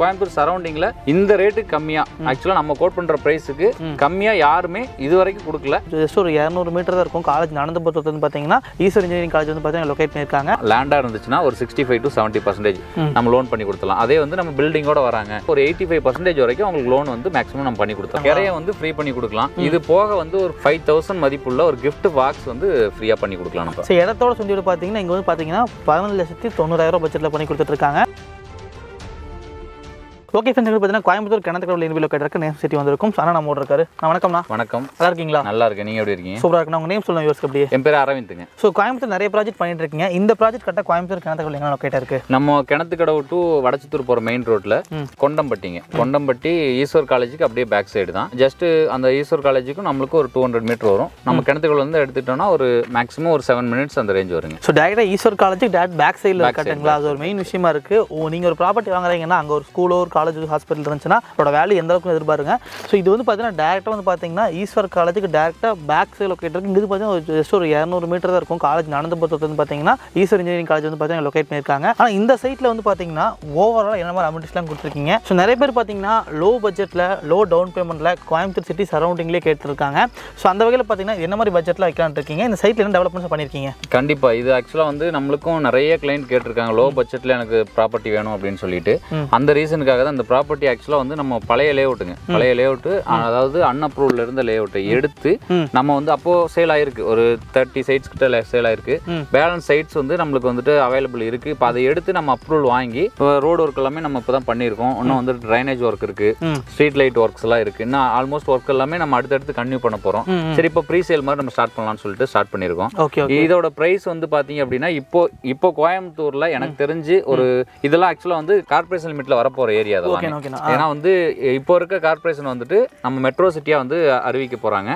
கோயம்புத்தூர் சரௌண்டிங்கில் இந்த ரேட்டு கம்மியாக ஆக்சுவலாக நம்ம கோட் பண்ணுற ப்ரைஸுக்கு கம்மியாக யாருமே இது வரைக்கும் கொடுக்கல ஜஸ்ட் ஒரு இரநூறு மீட்டர் தான் இருக்கும் காலேஜ் நடந்தபுரத்தில் வந்து பார்த்தீங்கன்னா ஈஸ்வர் இன்ஜினியரிங் காலேஜ் வந்து பார்த்தீங்கன்னா லொகேட் பண்ணிருக்காங்க லேண்டாக இருந்துச்சுன்னா ஒரு sixty five to seventy percentage நம்ம லோன் பண்ணி கொடுத்தலாம் அதே வந்து நம்ம பில்டிங்கோட வராங்க ஒரு எயிட்டி ஃபைவ் பர்சன்டேஜ் வரைக்கும் அவங்களுக்கு லோன் வந்து மேக்ஸிமம் நம்ம பண்ணி கொடுத்தோம் நிறைய வந்து ஃப்ரீ பண்ணி கொடுக்கலாம் இது போக வந்து ஒரு ஃபைவ் தௌசண்ட் மதிப்புள்ள ஒரு கிஃப்ட் பாக்ஸ் வந்து ஃப்ரீயாக பண்ணி கொடுக்கலாம் நம்ம இடத்தோட சொல்லிட்டு பார்த்தீங்கன்னா இங்கே வந்து பார்த்தீங்கன்னா பதினொன்று லட்சத்தி தொண்ணூறாயிரம் பட்ஜெட்டில் பண்ணி கொடுத்துட்டு இருக்காங்க ஓகே ஃப்ரெண்ட்ஸ் பார்த்தீங்கன்னா கோயம்புத்தூர் கிணத்துக்கடவுள் இன்வில் கேட்டிருக்கு நேம் சிட்டி வந்திருக்கும் ஆனால் நம்ம இருக்காரு நான் வணக்கம்ண்ணா வணக்கம் நல்லா இருக்கீங்களா நல்லா இருக்கு நீங்கள் எப்படி இருக்கீங்க சூப்பராக இருக்கு உங்கள் நேம் சொல்லுங்கள் யோசிக்க அப்படியே என் பேர் அரவிந்துங்க ஸோ கோயம்புத்தூர் நிறைய ப்ராஜெக்ட் பண்ணிட்டு இருக்கீங்க இந்த ப்ராஜெக்ட் கட்ட கோயம்புத்தூர் கிணத்துக்கு உள்ள லொக்கேட்டாக இருக்கு நம்ம கிணத்துக்கடவு விட்டு வடச்சத்தூர் போகிற மெயின் ரோட்டில் கொண்டம்பட்டிங்க கொண்டம்பட்டி ஈஸ்வர் காலேஜுக்கு அப்படியே பேக் சைடு தான் ஜஸ்ட் அந்த ஈஸ்வர் காலேஜுக்கும் நம்மளுக்கு ஒரு டூ ஹண்ட்ரட் மீட்டர் வரும் நம்ம கிணத்துக்குள்ள வந்து எடுத்துட்டோம்னா ஒரு மேக்ஸிமம் ஒரு செவன் மினிட்ஸ் அந்த ரேஞ்ச் வருங்க ஸோ டேரெக்டாக ஈஸ்வர் காலேஜுக்கு டேரக்ட் பேக் சைடில் கட்டுங்களா அது ஒரு மெயின் விஷயமா இருக்கு நீங்கள் ஒரு ப்ராப்பர்ட்டி வாங்குறீங்கன்னா அங்கே ஒரு ஸ்கூலோ ஒரு காலேஜ் ஹாஸ்பிட்டல் இருந்துச்சுன்னா அதோட வேல்யூ எந்த அளவுக்கு எதிர்பாருங்க ஸோ இது வந்து பார்த்தீங்கன்னா டேரெக்டாக வந்து பார்த்தீங்கன்னா ஈஸ்வர் காலேஜுக்கு டேரெக்டாக பேக் சைட் லொக்கேட் இருக்குது இங்கே பார்த்தீங்கன்னா ஒரு ஜஸ்ட் ஒரு இரநூறு மீட்டர் தான் இருக்கும் காலேஜ் பொறுத்த வந்து பார்த்தீங்கன்னா ஈஸ்வர் இன்ஜினியரிங் காலேஜ் வந்து பார்த்தீங்கன்னா லொக்கேட் பண்ணியிருக்காங்க ஆனால் இந்த சைட்டில் வந்து பார்த்தீங்கன்னா ஓவரால் என்ன மாதிரி அமௌண்ட்ஸ்லாம் கொடுத்துருக்கீங்க ஸோ நிறைய பேர் பார்த்தீங்கன்னா லோ பட்ஜெட்டில் லோ டவுன் பேமெண்ட்டில் கோயம்புத்தூர் சிட்டி சரௌண்டிங்லேயே கேட்டுருக்காங்க ஸோ அந்த வகையில் பார்த்தீங்கன்னா என்ன மாதிரி பட்ஜெட்டில் வைக்கலான் இருக்கீங்க இந்த சைட்டில் என்ன டெவலப்மெண்ட்ஸ் பண்ணியிருக்கீங்க கண்டிப்பாக இது ஆக்சுவலாக வந்து நம்மளுக்கும் நிறைய கிளைண்ட் கேட்டிருக்காங்க லோ பட்ஜெட்டில் எனக்கு ப்ராப்பர்ட்டி வேணும் அப்படின்னு சொல்லிட்டு அந்த ரீசனுக்காக தான் அந்த ப்ராப்பர்ட்டி ஆக்சுவலாக வந்து நம்ம பழைய லேஅவுட்டுங்க பழைய லேஅவுட்டு அதாவது அன்அப்ரூவ்ல இருந்த லேஅவுட்டை எடுத்து நம்ம வந்து அப்போ சேல் ஆயிருக்கு ஒரு தேர்ட்டி சைட்ஸ் கிட்ட சேல் ஆயிருக்கு பேலன்ஸ் சைட்ஸ் வந்து நம்மளுக்கு வந்துட்டு அவைலபிள் இருக்கு இப்போ அதை எடுத்து நம்ம அப்ரூவல் வாங்கி இப்போ ரோடு ஒர்க் எல்லாமே நம்ம இப்போ தான் பண்ணியிருக்கோம் இன்னும் வந்து ட்ரைனேஜ் ஒர்க் இருக்கு ஸ்ட்ரீட் லைட் ஒர்க்ஸ் எல்லாம் இருக்கு இன்னும் ஆல்மோஸ்ட் ஒர்க் எல்லாமே நம்ம அடுத்தடுத்து கன்யூ பண்ண போறோம் சரி இப்போ ப்ரீ சேல் மாதிரி நம்ம ஸ்டார்ட் பண்ணலாம்னு சொல்லிட்டு ஸ்டார்ட் பண்ணிருக்கோம் இதோட ப்ரைஸ் வந்து பார்த்தீங்க அப்படின்னா இப்போ இப்போ கோயம்புத்தூர்ல எனக்கு தெரிஞ்சு ஒரு இதெல்லாம் ஆக்சுவலாக வந்து கார்பரேஷன் லிமிட்ல வரப்போற ஏரியா ஓகே ஏன்னா வந்து இப்போ இருக்க கார்பரேஷன் வந்துட்டு நம்ம மெட்ரோ சிட்டியா வந்து அறிவிக்க போறாங்க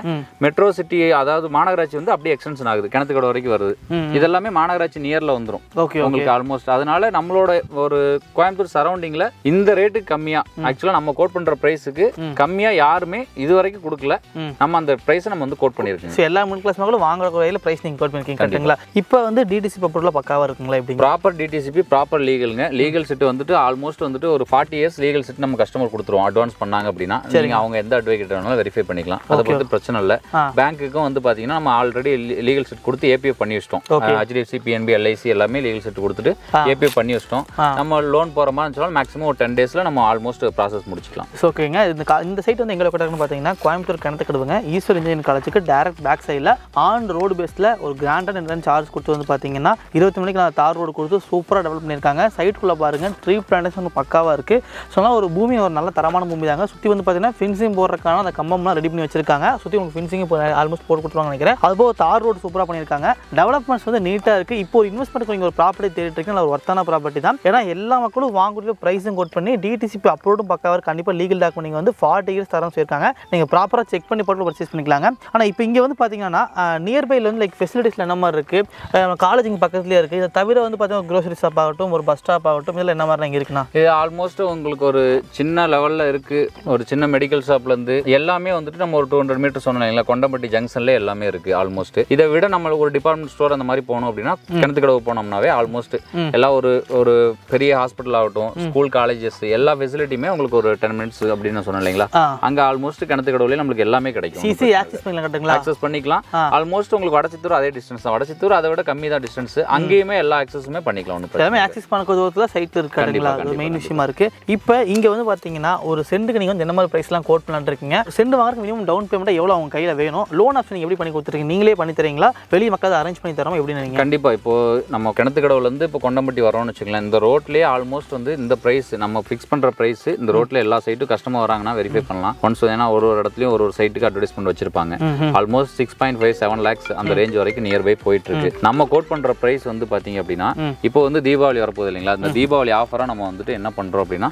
மெட்ரோ சிட்டி அதாவது மாநகராட்சி வந்து அப்படியே எக்ஸ்டென்ஷன் ஆகுது கிணத்துக்கடை வரைக்கும் வருது இதெல்லாமே மாநகராட்சி நியர்ல வந்துடும் ஓகே உங்களுக்கு ஆல்மோஸ்ட் அதனால நம்மளோட ஒரு கோயம்புத்தூர் சரௌண்டிங்ல இந்த ரேட்டுக்கு கம்மியா ஆக்சுவலா நம்ம கோட் பண்ற ப்ரைஸுக்கு கம்மியா யாருமே இது வரைக்கும் கொடுக்கல நம்ம அந்த ப்ரைஸை நம்ம வந்து கோட் பண்ணிருக்கோம் எல்லா மிடில் கிளாஸ் மக்களும் வாங்குற வகையில ப்ரைஸ் நீங்க கோட் பண்ணியிருக்கீங்க இப்போ வந்து டிடிசி பொருளாக பக்காவாக இருக்குங்களா இப்படி ப்ராப்பர் டிடிசிபி ப்ராப்பர் லீகலுங்க லீகல் செட் வந்துட்டு ஆல்மோஸ்ட் வந்துட்டு ஒரு forty years years legal set நம்ம கஸ்டமர் கொடுத்துருவோம் அட்வான்ஸ் பண்ணாங்க அப்படின்னா சரிங்க அவங்க எந்த அட்வொகேட் வேணாலும் வெரிஃபை பண்ணிக்கலாம் அதை பற்றி பிரச்சனை இல்லை பேங்க்குக்கும் வந்து பார்த்தீங்கன்னா நம்ம ஆல்ரெடி லீகல் செட் கொடுத்து ஏபிஎஃப் பண்ணி வச்சிட்டோம் ஹெச்டிஎஃப்சி பிஎன்பி எல்ஐசி எல்லாமே லீகல் செட் கொடுத்துட்டு ஏபிஎஃப் பண்ணி வச்சிட்டோம் நம்ம லோன் போகிற மாதிரி இருந்தாலும் மேக்ஸிமம் ஒரு டென் டேஸில் நம்ம ஆல்மோஸ்ட் ப்ராசஸ் முடிச்சிக்கலாம் ஓகேங்க இந்த இந்த சைட் வந்து எங்களை கொட்டாருன்னு பார்த்தீங்கன்னா கோயம்புத்தூர் கிணத்துக்கிடுவங்க ஈஸ்வர் இன்ஜினியர் காலேஜுக்கு டேரக்ட் பேக் சைடில் ஆன் ரோடு பேஸில் ஒரு கிராண்டட் என்ன சார்ஜ் கொடுத்து வந்து பார்த்தீங்கன்னா இருபத்தி மணிக்கு நான் தார் ரோடு கொடுத்து சூப்பராக டெவலப் பண்ணியிருக்காங்க சைட்டுக்குள்ளே பாருங்கள் ட்ரீ பிளான்டேஷன் பக்காவாக இருக்குது சொன்னால் ஒரு பூமி ஒரு நல்ல தரமான பூமி தாங்க சுற்றி வந்து பார்த்தீங்கன்னா ஃபென்சிங் போடுறதுக்கான அந்த கம்பம்லாம் ரெடி பண்ணி வச்சிருக்காங்க சுற்றி உங்களுக்கு ஃபென்சிங் ஆல்மோஸ்ட் போட்டு கொடுத்துருவாங்க நினைக்கிறேன் அதுபோல் தார் ரோடு சூப்பராக பண்ணியிருக்காங்க டெவலப்மெண்ட்ஸ் வந்து நீட்டாக இருக்குது இப்போ ஒரு இன்வெஸ்ட்மெண்ட் கொஞ்சம் ஒரு ப்ராப்பர்ட்டி தேடிட்டு இருக்கு ஒரு ஒர்த்தான ப்ராப்பர்ட்டி தான் ஏன்னா எல்லா மக்களும் வாங்குறது ப்ரைஸும் கோட் பண்ணி டிடிசிபி அப்லோடும் பக்காவாக கண்டிப்பாக லீகல் டாக்குமெண்ட் வந்து ஃபார்ட்டி இயர்ஸ் தரம் சேர்க்காங்க நீங்கள் ப்ராப்பராக செக் பண்ணி போட்டு பர்ச்சேஸ் பண்ணிக்கலாங்க ஆனால் இப்போ இங்கே வந்து பார்த்தீங்கன்னா நியர்பையில் வந்து லைக் ஃபெசிலிட்டிஸ் என்ன மாதிரி இருக்குது காலேஜிங் பக்கத்துலேயே இருக்குது இதை தவிர வந்து பார்த்தீங்கன்னா க்ரோசரி ஷாப் ஆகட்டும் ஒரு பஸ் ஸ்டாப் ஆகட்டும் இதில் என்ன மாதிரி இங்கே இருக்குண்ணா இது ஆல்மோஸ்ட் உங்களுக்கு உங்களுக்கு ஒரு சின்ன லெவலில் இருக்குது ஒரு சின்ன மெடிக்கல் ஷாப்லேருந்து எல்லாமே வந்துட்டு நம்ம ஒரு டூ ஹண்ட்ரட் மீட்டர் சொன்னோம் கொண்டம்பட்டி ஜங்ஷன்ல எல்லாமே இருக்குது ஆல்மோஸ்ட் இதை விட நம்ம ஒரு டிபார்ட்மெண்ட் ஸ்டோர் அந்த மாதிரி போனோம் அப்படின்னா கிணத்துக்கடவு போனோம்னாவே ஆல்மோஸ்ட் எல்லா ஒரு ஒரு பெரிய ஹாஸ்பிட்டல் ஆகட்டும் ஸ்கூல் காலேஜஸ் எல்லா ஃபெசிலிட்டியுமே உங்களுக்கு ஒரு டென் மினிட்ஸ் அப்படின்னு சொன்னோம் இல்லைங்களா அங்கே ஆல்மோஸ்ட் கிணத்துக்கடவுலேயே நம்மளுக்கு எல்லாமே கிடைக்கும் ஆக்சஸ் பண்ணிக்கலாம் ஆல்மோஸ்ட் உங்களுக்கு வடச்சித்தூர் அதே டிஸ்டன்ஸ் தான் வடச்சித்தூர் அதை விட கம்மி தான் டிஸ்டன்ஸ் அங்கேயுமே எல்லா ஆக்சஸுமே பண்ணிக்கலாம் ஒன்று ஆக்சஸ் பண்ணக்கூடிய சைட் இருக்கு மெயின் விஷயமா இருக்கு இப்போ இங்கே வந்து பார்த்தீங்கன்னா ஒரு சென்ட்டுக்கு நீங்கள் வந்து என்ன மாதிரி ப்ரைஸ்லாம் கோட் பண்ணலான்னு இருக்கீங்க சென்ட் வாங்குறதுக்கு மினிமம் டவுன் பேமெண்ட்டாக எவ்வளோ அவங்க கையில் வேணும் லோன் ஆப்ஷன் எப்படி பண்ணி கொடுத்துருக்கீங்க நீங்களே பண்ணி தரீங்களா வெளி மக்கள் அரேஞ்ச் பண்ணி தரோம் எப்படி நீங்கள் கண்டிப்பாக இப்போது நம்ம கிணத்து கடவுலேருந்து இப்போ கொண்டம்பட்டி வரோம்னு வச்சுக்கலாம் இந்த ரோட்லேயே ஆல்மோஸ்ட் வந்து இந்த ப்ரைஸ் நம்ம ஃபிக்ஸ் பண்ணுற ப்ரைஸ் இந்த ரோட்டில் எல்லா சைட்டும் கஸ்டமர் வராங்கன்னா வெரிஃபை பண்ணலாம் ஒன்ஸ் ஏன்னா ஒரு ஒரு இடத்துலையும் ஒரு ஒரு சைட்டுக்கு அட்வர்டைஸ்மெண்ட் வச்சிருப்பாங்க almost six point five seven lakhs அந்த ரேஞ்ச் வரைக்கும் நியர்பை போயிட்டு இருக்கு நம்ம கோட் பண்ணுற ப்ரைஸ் வந்து பார்த்தீங்க அப்படின்னா இப்போ வந்து தீபாவளி வரப்போகுது இல்லைங்களா இந்த தீபாவளி ஆஃபராக நம்ம வந்துட்டு என்ன பண்ணுறோம் அப்படின்னா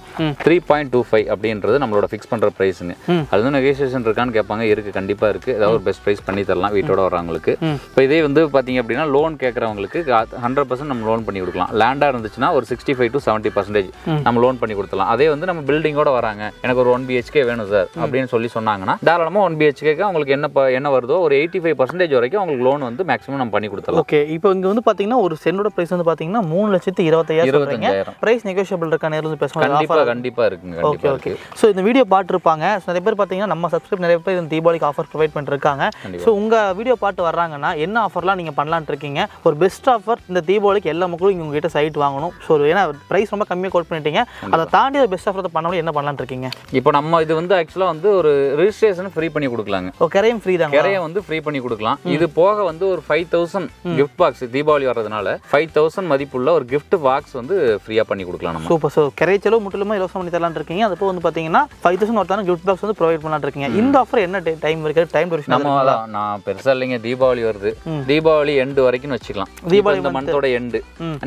த்ரீ பாயிண்ட் டூ ஃபைவ் அப்படின்றது நம்மளோட ஃபிக்ஸ் பண்ணுற ப்ரைஸுங்க அது வந்து நெகோசியேஷன் இருக்கான்னு கேட்பாங்க இருக்குது கண்டிப்பாக இருக்குது ஏதாவது ஒரு பெஸ்ட் ப்ரைஸ் பண்ணி தரலாம் வீட்டோட வரவங்களுக்கு இப்போ இதே வந்து பார்த்தீங்க அப்படின்னா லோன் கேட்குறவங்களுக்கு ஹண்ட்ரட் பர்சன்ட் நம்ம லோன் பண்ணி கொடுக்கலாம் லேண்டாக இருந்துச்சுன்னா ஒரு sixty five to seventy percentage நம்ம லோன் பண்ணி கொடுத்துலாம் அதே வந்து நம்ம பில்டிங்கோட வராங்க எனக்கு ஒரு ஒன் பிஹெச்கே வேணும் சார் அப்படின்னு சொல்லி சொன்னாங்கன்னா தாராளமாக ஒன் பிஹெச்கேக்கு அவங்களுக்கு என்ன என்ன வருதோ ஒரு எயிட்டி ஃபைவ் பர்சன்டேஜ் வரைக்கும் அவங்களுக்கு லோன் வந்து மேக்ஸிமம் நம்ம பண்ணி கொடுத்தலாம் ஓகே இப்போ இங்கே வந்து பார்த்தீங்கன்னா ஒரு சென்னோட ப்ரைஸ் வந்து பார்த்தீங்கன்னா மூணு லட்சத்து இருபத்தாயிரம் இருபத்தஞ்சாயிரம் ப்ரைஸ் நெகோஷியபிள் இருக்க பேசுவாங்க பேசலாம் கண்டிப்பாக இருக்குங்க ஓகே ஓகே ஸோ இந்த வீடியோ பாட்டுருப்பாங்க ஸோ நிறைய பேர் பார்த்தீங்கன்னா நம்ம சப்ஸ்கிரைப் நிறைய பேர் இந்த தீபாவளிக்கு ஆஃபர் ப்ரொவைட் பண்ணிருக்காங்க ஸோ உங்கள் வீடியோ பாட்டு வர்றாங்கன்னா என்ன ஆஃபர்லாம் நீங்கள் பண்ணலான்ட்டு இருக்கீங்க ஒரு பெஸ்ட் ஆஃபர் இந்த தீபாவளிக்கு எல்லா மக்களும் இங்கே உங்ககிட்ட சைட் வாங்கணும் ஸோ ஏன்னா ப்ரைஸ் ரொம்ப கம்மியாக கோட் பண்ணிட்டீங்க அதை தாண்டி ஒரு பெஸ்ட் ஆஃபர் பண்ண என்ன பண்ணலான் இருக்கீங்க இப்போ நம்ம இது வந்து ஆக்சுவலாக வந்து ஒரு ரிஜிஸ்ட்ரேஷன் ஃப்ரீ பண்ணி கொடுக்கலாங்க ஓ கரையும் ஃப்ரீ தான் கரையை வந்து ஃப்ரீ பண்ணி கொடுக்கலாம் இது போக வந்து ஒரு five thousand gift box Deepavali வர்றதுனால ஃபைவ் தௌசண்ட் மதிப்புள்ள ஒரு கிஃப்ட் பாக்ஸ் வந்து ஃப்ரீயாக பண்ணி கொடுக்கலாம் நம்ம சூப்பர் ஸோ கரைச்சலும் முற்றிலுமா மொத்தமாக இலவசம் பண்ணி தரலான்னு இருக்கீங்க அது வந்து பார்த்தீங்கன்னா ஃபைவ் தௌசண்ட் ஒருத்தான கிஃப்ட் பாக்ஸ் வந்து ப்ரொவைட் பண்ணலான்னு இந்த ஆஃபர் என்ன டைம் இருக்குது டைம் டியூரேஷன் நம்ம நான் பெருசாக இல்லைங்க தீபாவளி வருது தீபாவளி எண்டு வரைக்கும் வச்சுக்கலாம் தீபாவளி இந்த மந்தோட எண்டு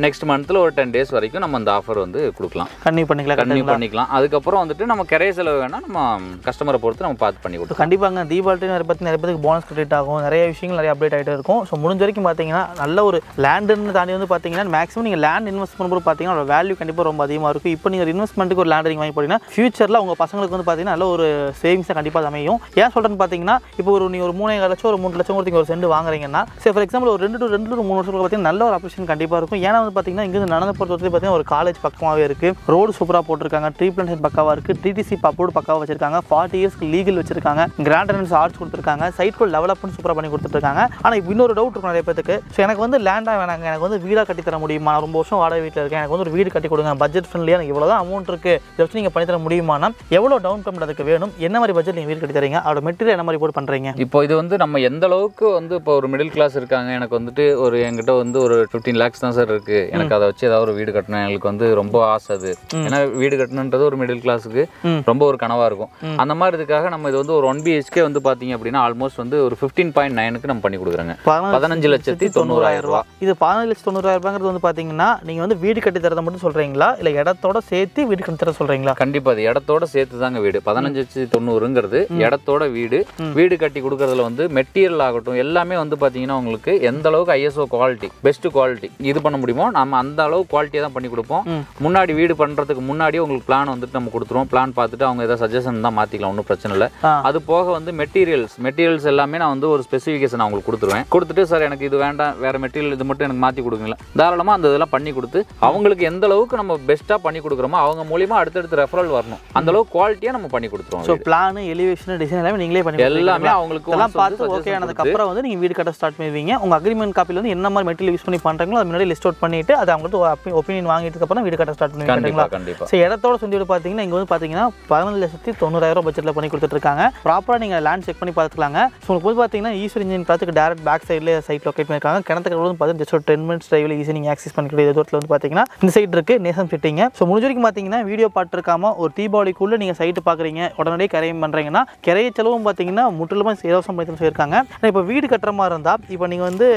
நெக்ஸ்ட் மந்த்தில் ஒரு டென் டேஸ் வரைக்கும் நம்ம அந்த ஆஃபர் வந்து கொடுக்கலாம் கன்னியூ பண்ணிக்கலாம் கன்னியூ பண்ணிக்கலாம் அதுக்கப்புறம் வந்துட்டு நம்ம கிரைய செலவு வேணால் நம்ம கஸ்டமரை பொறுத்து நம்ம பார்த்து பண்ணி கொடுத்தோம் கண்டிப்பாங்க தீபாவளி நிறைய பற்றி நிறைய பேருக்கு போனஸ் கிரெடிட் ஆகும் நிறைய விஷயங்கள் நிறைய அப்டேட் ஆகிட்டு இருக்கும் ஸோ முடிஞ்ச வரைக்கும் பார்த்தீங்கன்னா நல்ல ஒரு லேண்டுன்னு தாண்டி வந்து பார்த்தீங்கன்னா மேக்ஸிமம் நீங்கள் லேண்ட் இன்வெஸ்ட் பண்ணும்போது பார்த்தீங்கன்னா வேல்யூ கண்டிப்பாக ரொம்ப அதிகமாக இருக்கும் இப்போ நீங்கள் இன்வெஸ்ட்மெண்ட்டுக்கு பையனுக்கு ஒரு லேண்டரிங் வாங்கி போட்டிங்கன்னா ஃபியூச்சரில் உங்கள் பசங்களுக்கு வந்து பார்த்தீங்கன்னா நல்ல ஒரு சேவிங்ஸாக கண்டிப்பாக அமையும் ஏன் சொல்கிறேன்னு பார்த்தீங்கன்னா இப்போ ஒரு நீங்கள் ஒரு மூணு லட்சம் ஒரு மூணு லட்சம் ஒருத்தங்க ஒரு செண்டு வாங்குறீங்கன்னா சரி ஃபார் எக்ஸாம்பிள் ஒரு ரெண்டு டு ரெண்டு மூணு வருஷத்துக்கு பார்த்தீங்கன்னா நல்ல ஒரு அப்ரேஷன் கண்டிப்பாக இருக்கும் ஏன்னா வந்து பார்த்தீங்கன்னா இங்கேருந்து நடந்த பொறுத்த வரைக்கும் பார்த்தீங்கன்னா ஒரு காலேஜ் பக்கமாகவே இருக்குது ரோடு சூப்பராக போட்டிருக்காங்க ட்ரீட்மெண்ட் பக்காவாக இருக்குது டிடிசி அப்ரூவ்டு பக்காவாக வச்சிருக்காங்க ஃபார்ட்டி இயர்ஸ்க்கு லீகல் வச்சிருக்காங்க கிராண்ட் அனன்ஸ் ஆர்ட்ஸ் கொடுத்துருக்காங்க சைட்குள் டெவலப்மெண்ட் சூப்பராக பண்ணி கொடுத்துருக்காங்க ஆனால் இப்போ இன்னொரு டவுட் இருக்கும் நிறைய பேருக்கு ஸோ எனக்கு வந்து லேண்டாக வேணாங்க எனக்கு வந்து வீடாக கட்டி தர முடியுமா ரொம்ப வருஷம் வாடகை வீட்டில் இருக்கேன் எனக்கு வந்து ஒரு வீடு கட்டி கொடுங்க பட்ஜெட் ஃப்ரெண்ட்லியாக எனக்கு இவ்வளோ தான் அமௌண்ட் இருக்குது இருக்குது ஜஸ்ட் நீங்கள் பண்ணித்தர முடியுமானா எவ்வளோ டவுன் பேமெண்ட் அதுக்கு வேணும் என்ன மாதிரி பட்ஜெட் நீங்கள் வீடு கட்டி தரீங்க அதோட மெட்டீரியல் என்ன மாதிரி போட்டு பண்ணுறீங்க இப்போ இது வந்து நம்ம எந்த அளவுக்கு வந்து இப்போ ஒரு மிடில் கிளாஸ் இருக்காங்க எனக்கு வந்துட்டு ஒரு என்கிட்ட வந்து ஒரு ஃபிஃப்டீன் லேக்ஸ் தான் சார் இருக்குது எனக்கு அதை வச்சு ஏதாவது ஒரு வீடு கட்டணும் எங்களுக்கு வந்து ரொம்ப ஆசை அது ஏன்னா வீடு கட்டணுன்றது ஒரு மிடில் கிளாஸுக்கு ரொம்ப ஒரு கனவாக இருக்கும் அந்த மாதிரி இதுக்காக நம்ம இது வந்து ஒரு ஒன் பிஹெச்கே வந்து பார்த்தீங்க அப்படின்னா ஆல்மோஸ்ட் வந்து ஒரு ஃபிஃப்டீன் பாயிண்ட் நைனுக்கு நம்ம பண்ணி கொடுக்குறாங்க பதினஞ்சு லட்சத்தி தொண்ணூறாயிரம் ரூபா இது பதினஞ்சு லட்சத்தி தொண்ணூறாயிரம் ரூபாங்கிறது வந்து பார்த்தீங்கன்னா நீங்கள் வந்து வீடு கட்டி தரதை மட்டும் சொல்கிறீங்களா இல்லை இடத்தோட சேர்த்து வீடு இருக்குன்னு சொல்றீங்களா கண்டிப்பா அது இடத்தோட சேர்த்து தாங்க வீடு பதினஞ்சு லட்சத்தி தொண்ணூறுங்கிறது இடத்தோட வீடு வீடு கட்டி கொடுக்கறதுல வந்து மெட்டீரியல் ஆகட்டும் எல்லாமே வந்து பாத்தீங்கன்னா உங்களுக்கு எந்த அளவுக்கு ஐஎஸ்ஓ குவாலிட்டி பெஸ்ட் குவாலிட்டி இது பண்ண முடியுமோ நம்ம அந்த அளவு குவாலிட்டியாக தான் பண்ணி கொடுப்போம் முன்னாடி வீடு பண்றதுக்கு முன்னாடியே உங்களுக்கு பிளான் வந்துட்டு நம்ம கொடுத்துருவோம் பிளான் பார்த்துட்டு அவங்க ஏதாவது சஜஷன் தான் மாத்திக்கலாம் ஒன்றும் பிரச்சனை இல்லை அது போக வந்து மெட்டீரியல்ஸ் மெட்டீரியல்ஸ் எல்லாமே நான் வந்து ஒரு ஸ்பெசிஃபிகேஷன் அவங்களுக்கு கொடுத்துருவேன் கொடுத்துட்டு சார் எனக்கு இது வேண்டாம் வேற மெட்டீரியல் இது மட்டும் எனக்கு மாத்தி கொடுங்களேன் தாராளமாக அந்த இதெல்லாம் பண்ணி கொடுத்து அவங்களுக்கு எந்த அளவுக்கு நம்ம பெஸ்ட்டாக பண்ணி கொடுக்குறோமோ அவங்க மூலம் மூலியமா அடுத்தடுத்து ரெஃபரல் வரணும் அந்த அளவுக்கு குவாலிட்டியா நம்ம பண்ணி கொடுத்துருவோம் ஸோ பிளான் எலிவேஷன் டிசைன் எல்லாமே நீங்களே பண்ணி எல்லாமே அவங்களுக்கு எல்லாம் பார்த்து ஓகே ஆனதுக்கு அப்புறம் வந்து நீங்க வீடு கட்ட ஸ்டார்ட் பண்ணுவீங்க உங்க அக்ரிமெண்ட் காப்பில வந்து என்ன மாதிரி மெட்டீரியல் யூஸ் பண்ணி பண்றீங்களோ அது முன்னாடி லிஸ்ட் அவுட் பண்ணிட்டு அதை அவங்களுக்கு ஒப்பீனியன் வாங்கிட்டு அப்புறம் வீடு கட்ட ஸ்டார்ட் பண்ணுவீங்க கண்டிப்பாக ஸோ இடத்தோட சொல்லி பாத்தீங்கன்னா இங்க வந்து பார்த்தீங்கன்னா பதினஞ்சு லட்சத்தி தொண்ணூறாயிரம் பட்ஜெட்ல பண்ணி கொடுத்துட்டு இருக்காங்க ப்ராப்பராக நீங்க லேண்ட் செக் பண்ணி பாத்துக்கலாம் உங்களுக்கு வந்து பார்த்தீங்கன்னா ஈஸ்வர் இன்ஜின் பார்த்துக்கு டேரக்ட் பேக் சைட்ல சைட் லொக்கேட் பண்ணியிருக்காங்க கிணத்துக்கு வந்து பார்த்தீங்கன்னா ஜஸ்ட் ஒரு டென் மினிட்ஸ் டிரைவில் ஈஸி நீங்க ஆக்சஸ் பண்ணிக்கிட்டு வந்து இந்த சைட் இருக்கு நேசம் சிட்டிங்க ஸோ முடிஞ்ச வரைக்கும் பாத்தீங்கன்னா வீடியோ பார்த்துருக்காம ஒரு தீபாவளிக்குள்ளே நீங்கள் சைட்டு பார்க்குறீங்க உடனடியே கரையம் பண்ணுறீங்கன்னா கிரைய செலவும் பார்த்தீங்கன்னா முற்றிலுமா இலவசம் பண்ணி சொல்லியிருக்காங்க ஆனால் இப்போ வீடு கட்டுற மாதிரி இருந்தால் இப்போ நீங்கள் வந்து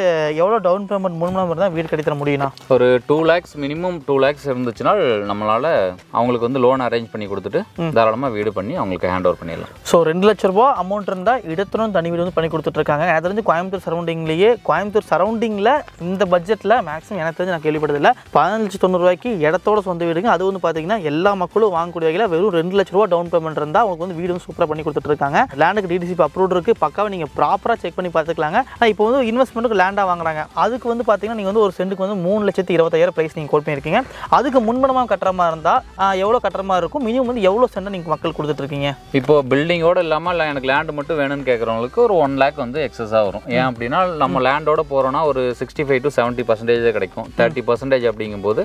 எவ்வளோ டவுன் பேமெண்ட் மூலமாக இருந்தால் வீடு கட்டித்தர முடியும்னா ஒரு two lakhs minimum two lakhs இருந்துச்சுன்னா நம்மளால் அவங்களுக்கு வந்து லோன் அரேஞ்ச் பண்ணி கொடுத்துட்டு தாராளமாக வீடு பண்ணி அவங்களுக்கு ஹேண்ட் ஓவர் பண்ணிடலாம் ஸோ ரெண்டு லட்ச ரூபா அமௌண்ட் இருந்தால் இடத்துல தனி வீடு வந்து பண்ணி கொடுத்துட்ருக்காங்க எனக்கு கோயம்புத்தூர் சரௌண்டிங்லேயே கோயம்புத்தூர் சரௌண்டிங்கில் இந்த பட்ஜெட்டில் மேக்ஸிமம் எனக்கு தெரிஞ்சு நான் கேள்விப்படுதில்லை பதினஞ்சு தொண்ணூறுரூவாய்க்கு இடத்தோட சொந்த வீடுங்க அது வந்து பார்த்தீங்கன்னா எல்லா எல்லா மக்களும் வாங்கக்கூடிய வகையில் வெறும் ரெண்டு லட்ச ரூபா டவுன் பேமெண்ட் இருந்தால் உங்களுக்கு வந்து வீடும் சூப்பராக பண்ணி கொடுத்துட்ருக்காங்க லேண்டுக்கு டிடிசிபி அப்ரூவ் இருக்குது பக்காவை நீங்கள் ப்ராப்பராக செக் பண்ணி பார்த்துக்கலாங்க ஆனால் இப்போ வந்து இன்வெஸ்ட்மெண்ட்டுக்கு லேண்டாக வாங்குறாங்க அதுக்கு வந்து பார்த்தீங்கன்னா நீங்கள் வந்து ஒரு செண்டுக்கு வந்து மூணு லட்சத்து இருபத்தாயிரம் ப்ரைஸ் நீங்கள் கோட் அதுக்கு முன்பணமாக கட்டுற மாதிரி இருந்தால் எவ்வளோ கட்டுற மாதிரி இருக்கும் மினிமம் வந்து எவ்வளோ செண்டை நீங்கள் மக்கள் கொடுத்துட்ருக்கீங்க இப்போ பில்டிங்கோடு இல்லாமல் இல்லை எனக்கு லேண்டு மட்டும் வேணும்னு கேட்குறவங்களுக்கு ஒரு ஒன் லேக் வந்து எக்ஸஸாக வரும் ஏன் அப்படின்னா நம்ம லேண்டோட போகிறோம்னா ஒரு sixty five to seventy percentage கிடைக்கும் தேர்ட்டி பர்சன்டேஜ் அப்படிங்கும்போது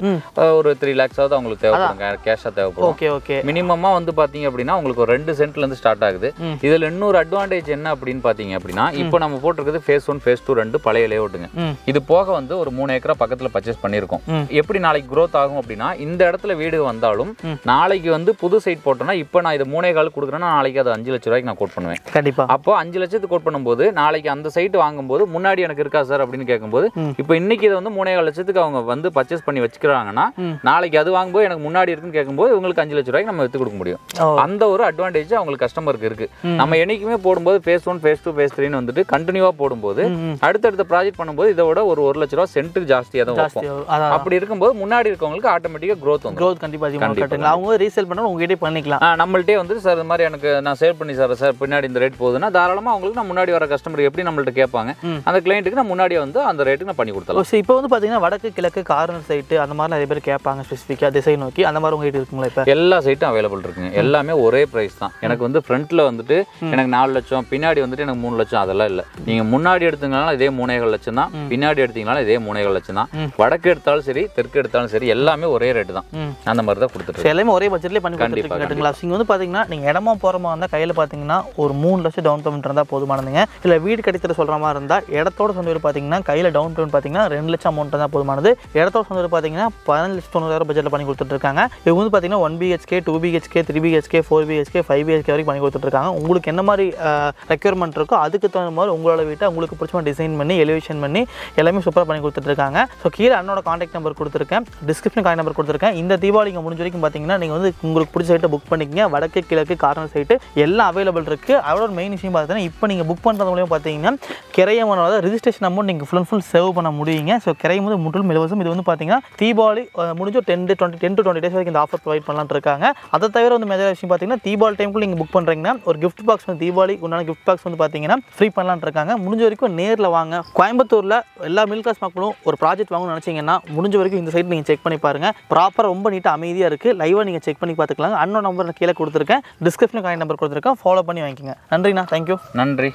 ஒரு த்ரீ லேக்ஸாவது அவங்களுக்கு தேவைப்படுங்க கேஷ் எக்ஸ்ட்ரா தேவைப்படும் ஓகே ஓகே மினிமமாக வந்து பார்த்தீங்க அப்படின்னா உங்களுக்கு ஒரு ரெண்டு சென்ட்லேருந்து ஸ்டார்ட் ஆகுது இதில் இன்னொரு அட்வான்டேஜ் என்ன அப்படின்னு பார்த்தீங்க அப்படின்னா இப்போ நம்ம போட்டிருக்கிறது ஃபேஸ் ஒன் ஃபேஸ் டூ ரெண்டு பழைய லேஅவுட்டுங்க இது போக வந்து ஒரு மூணு ஏக்கரா பக்கத்தில் பர்ச்சேஸ் பண்ணியிருக்கோம் எப்படி நாளைக்கு க்ரோத் ஆகும் அப்படின்னா இந்த இடத்துல வீடு வந்தாலும் நாளைக்கு வந்து புது சைட் போட்டோம்னா இப்போ நான் இது மூணே கால் கொடுக்குறேன்னா நாளைக்கு அது அஞ்சு லட்ச ரூபாய்க்கு நான் கோட் பண்ணுவேன் கண்டிப்பாக அப்போ அஞ்சு லட்சத்துக்கு கோட் பண்ணும்போது நாளைக்கு அந்த சைட் வாங்கும்போது முன்னாடி எனக்கு இருக்கா சார் அப்படின்னு கேட்கும்போது இப்போ இன்னைக்கு இதை வந்து மூணே கால் லட்சத்துக்கு அவங்க வந்து பர்ச்சேஸ் பண்ணி வச்சுக்கிறாங்கன்னா நாளைக்கு அது வாங்கும்போது எனக்கு முன்னாடி இருக்குன்னு கேட்கும்போது போடும்போது இவங்களுக்கு அஞ்சு லட்ச ரூபாய்க்கு நம்ம வித்து கொடுக்க முடியும் அந்த ஒரு அட்வான்டேஜ் அவங்களுக்கு கஸ்டமருக்கு இருக்கு நம்ம என்னைக்குமே போடும்போது phase one phase two phase த்ரீனு வந்துட்டு கண்டினியூவா போடும்போது அடுத்தடுத்த ப்ராஜெக்ட் பண்ணும்போது இதோட ஒரு ஒரு லட்ச ரூபா சென்ட் ஜாஸ்தியாக தான் வைப்போம் அப்படி இருக்கும்போது முன்னாடி இருக்கவங்களுக்கு ஆட்டோமேட்டிக்காக க்ரோத் வந்து க்ரோத் கண்டிப்பாக அதிகமாக அவங்க ரீசேல் பண்ணாலும் உங்ககிட்டே பண்ணிக்கலாம் நம்மள்ட்டே வந்து சார் இந்த மாதிரி எனக்கு நான் சேல் பண்ணி சார் சார் பின்னாடி இந்த ரேட் போகுதுன்னா தாராளமாக அவங்களுக்கு நான் முன்னாடி வர கஸ்டமருக்கு எப்படி நம்மள்ட்ட கேட்பாங்க அந்த கிளைண்ட்டுக்கு நான் முன்னாடியே வந்து அந்த ரேட்டுக்கு நான் பண்ணி கொடுத்தலாம் இப்போ வந்து பார்த்தீங்கன்னா வடக்கு கிழக்கு கார்னர் சைட்டு அந்த மாதிரி நிறைய பேர் கேட்பாங்க ஸ்பெசிஃபிக்காக திசை நோக்கி அந்த மாதிரி உங்ககிட்ட இருக்குங்களா இப்போ எல்லா சைட்டும் அவைலபிள் இருக்குங்க எல்லாமே ஒரே ப்ரைஸ் தான் எனக்கு வந்து ஃப்ரண்ட்டில் வந்துட்டு எனக்கு நாலு லட்சம் பின்னாடி வந்துட்டு எனக்கு மூணு லட்சம் அதெல்லாம் இல்லை நீங்கள் முன்னாடி எடுத்தீங்கனாலும் இதே மூணேகள் லட்சம் தான் பின்னாடி எடுத்தீங்கனாலும் இதே மூணேகள் லட்சம் தான் வடக்கு எடுத்தாலும் சரி தெற்கு எடுத்தாலும் சரி எல்லாமே ஒரே ரேட்டு தான் அந்த மாதிரி தான் கொடுத்துட்டு எல்லாமே ஒரே பட்ஜெட்லேயே பண்ணி கண்டிப்பாக இங்கே வந்து பார்த்தீங்கன்னா நீங்கள் இடமா போகிறமா இருந்தால் கையில் பார்த்தீங்கன்னா ஒரு மூணு லட்சம் டவுன் பேமெண்ட் இருந்தால் போதுமானதுங்க இல்லை வீடு கட்டித்தர சொல்கிற மாதிரி இருந்தால் இடத்தோட சொந்தவீடு பார்த்தீங்கன்னா கையில் டவுன் பேமெண்ட் பார்த்தீங்கன்னா ரெண்டு லட்சம் அமௌண்ட் தான் போதுமானது இடத்தோட சொந்தவீடு பார்த்தீங்கன்னா பதினஞ்சு லட்சம் தொண்ணூறாயிரம் பட்ஜெட்டில் பண்ணி கொடுத்துட்டு இருக்காங்க இவங்க வந்து பார்த்தீங்கன்னா one BHK two BHK three BHK four BHK five BHK வரைக்கும் பண்ணி கொடுத்துட்ருக்காங்க உங்களுக்கு என்ன மாதிரி ரெக்யர்மெண்ட் இருக்கோ அதுக்கு தகுந்த மாதிரி உங்களோட வீட்டை உங்களுக்கு பிடிச்சமாக டிசைன் பண்ணி எலிவேஷன் பண்ணி எல்லாமே சூப்பராக பண்ணி கொடுத்துட்ருக்காங்க ஸோ கீழே என்னோட காண்டாக்ட் நம்பர் கொடுத்துருக்கேன் டிஸ்கிரிப்ஷன் காண்டாக்ட் நம்பர் கொடுத்துருக்கேன் இந்த தீபாவளிக்கு முடிஞ்ச வரைக்கும் பார்த்தீங்கன்னா நீங்கள் வந்து உங்களுக்கு பிடிச்ச சைட்டை புக் பண்ணிக்கோங்க வடக்கு கிழக்கு கார்னர் சைட்டு எல்லாம் அவைலபிள் இருக்குது அதோட மெயின் விஷயம் பார்த்தீங்கன்னா இப்போ நீங்கள் புக் பண்ணுறது மூலியம் பார்த்தீங்கன்னா கிரையமனோட ரிஜிஸ்ட்ரேஷன் அமௌண்ட் நீங்கள் ஃபுல் அண்ட் ஃபுல் சேவ் பண்ண முடியுங்க ஸோ கிரையும் போது முற்றிலும் இலவசம் இது வந்து பார்த்தீங்கன்னா தீபாவளி முடிஞ்ச ten to twenty ten to twenty days வரைக்கும் இந்த ஆஃபர் ஆஃபர் ப்ரொவைட் பண்ணலான் இருக்காங்க அதை தவிர வந்து மேஜர் விஷயம் பார்த்தீங்கன்னா தீபாவளி டைமுக்கு நீங்கள் புக் பண்ணுறீங்கன்னா ஒரு கிஃப்ட் பாக்ஸ் வந்து தீபாவளி உண்டான கிஃப்ட் பாக்ஸ் வந்து பார்த்தீங்கன்னா ஃப்ரீ பண்ணலான் இருக்காங்க முடிஞ்ச வரைக்கும் நேரில் வாங்க கோயம்புத்தூரில் எல்லா மில்காஸ் மக்களும் ஒரு ப்ராஜெக்ட் வாங்கணும் நினச்சிங்கன்னா முடிஞ்ச வரைக்கும் இந்த சைட் நீங்கள் செக் பண்ணி பாருங்கள் ப்ராப்பராக ரொம்ப நீட்டாக அமைதியாக இருக்குது லைவாக நீங்கள் செக் பண்ணி பார்த்துக்கலாம் அன்னோ நம்பர் கீழே கொடுத்துருக்கேன் டிஸ்கிரிப்ஷன் காயின் நம்பர் கொடுத்துருக்கேன் ஃபாலோ பண்ணி வாங்கிக்கங்க நன்றிண்ணா தேங்க்யூ நன்றி